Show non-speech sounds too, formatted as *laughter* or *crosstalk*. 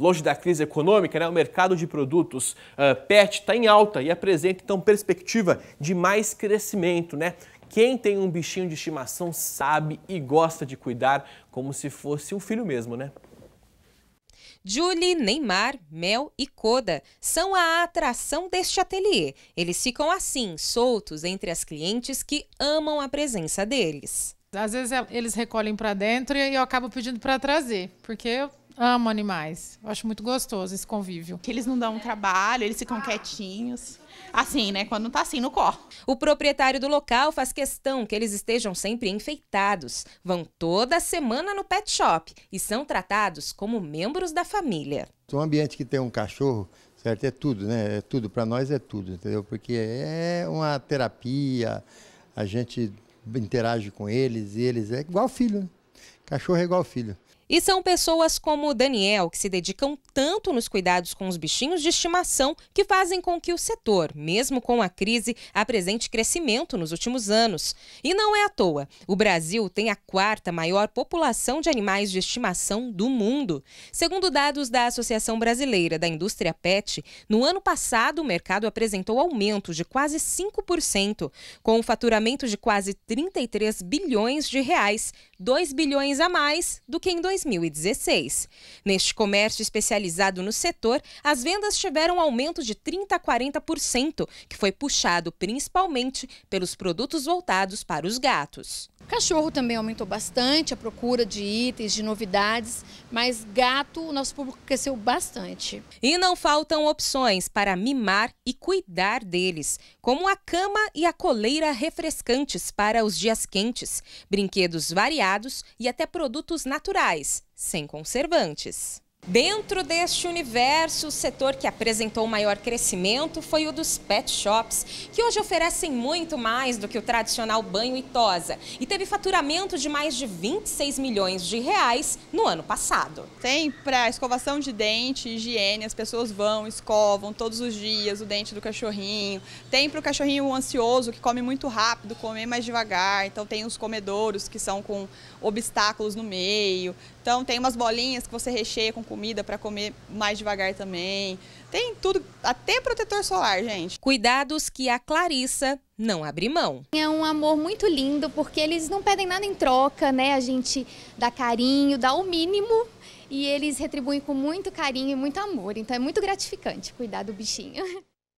longe da crise econômica, né, o mercado de produtos uh, pet está em alta e apresenta então perspectiva de mais crescimento, né? Quem tem um bichinho de estimação sabe e gosta de cuidar como se fosse um filho mesmo, né? Julie, Neymar, Mel e Coda são a atração deste ateliê. Eles ficam assim, soltos entre as clientes que amam a presença deles. Às vezes é, eles recolhem para dentro e eu acabo pedindo para trazer, porque eu Amo animais. Eu acho muito gostoso esse convívio. Eles não dão trabalho, eles ficam quietinhos. Assim, né? Quando não tá assim no cor. O proprietário do local faz questão que eles estejam sempre enfeitados. Vão toda semana no pet shop e são tratados como membros da família. Um ambiente que tem um cachorro, certo? É tudo, né? É tudo. Para nós é tudo, entendeu? Porque é uma terapia, a gente interage com eles e eles é igual filho. Né? Cachorro é igual filho. E são pessoas como Daniel que se dedicam tanto nos cuidados com os bichinhos de estimação que fazem com que o setor, mesmo com a crise, apresente crescimento nos últimos anos. E não é à toa. O Brasil tem a quarta maior população de animais de estimação do mundo. Segundo dados da Associação Brasileira da Indústria Pet, no ano passado o mercado apresentou aumento de quase 5%, com um faturamento de quase 33 bilhões de reais 2 bilhões a mais do que em 2016. Neste comércio especializado no setor, as vendas tiveram um aumento de 30 a 40%, que foi puxado principalmente pelos produtos voltados para os gatos. Cachorro também aumentou bastante a procura de itens, de novidades, mas gato, o nosso público cresceu bastante. E não faltam opções para mimar e cuidar deles, como a cama e a coleira refrescantes para os dias quentes, brinquedos variados e até produtos naturais, sem conservantes. Dentro deste universo, o setor que apresentou o maior crescimento foi o dos pet shops, que hoje oferecem muito mais do que o tradicional banho e tosa e teve faturamento de mais de 26 milhões de reais no ano passado. Tem para escovação de dente, higiene, as pessoas vão, escovam todos os dias o dente do cachorrinho. Tem para o cachorrinho ansioso que come muito rápido, comer mais devagar. Então tem os comedouros que são com obstáculos no meio. Então tem umas bolinhas que você recheia com comida para comer mais devagar também. Tem tudo, até protetor solar, gente. Cuidados que a Clarissa não abre mão. É um amor muito lindo porque eles não pedem nada em troca, né? A gente dá carinho, dá o mínimo e eles retribuem com muito carinho e muito amor. Então é muito gratificante cuidar do bichinho. *laughs*